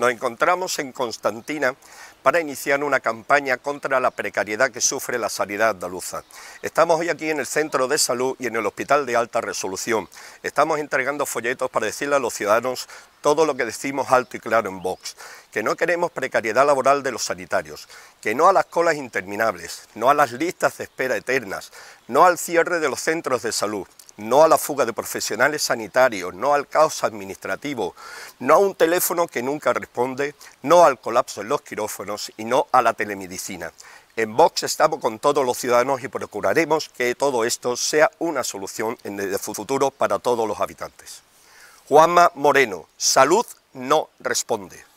nos encontramos en Constantina para iniciar una campaña contra la precariedad que sufre la sanidad andaluza. Estamos hoy aquí en el Centro de Salud y en el Hospital de Alta Resolución. Estamos entregando folletos para decirle a los ciudadanos todo lo que decimos alto y claro en Vox, que no queremos precariedad laboral de los sanitarios, que no a las colas interminables, no a las listas de espera eternas, no al cierre de los centros de salud, no a la fuga de profesionales sanitarios, no al caos administrativo, no a un teléfono que nunca responde, no al colapso en los quirófanos y no a la telemedicina. En Vox estamos con todos los ciudadanos y procuraremos que todo esto sea una solución en el futuro para todos los habitantes. Juanma Moreno, salud no responde.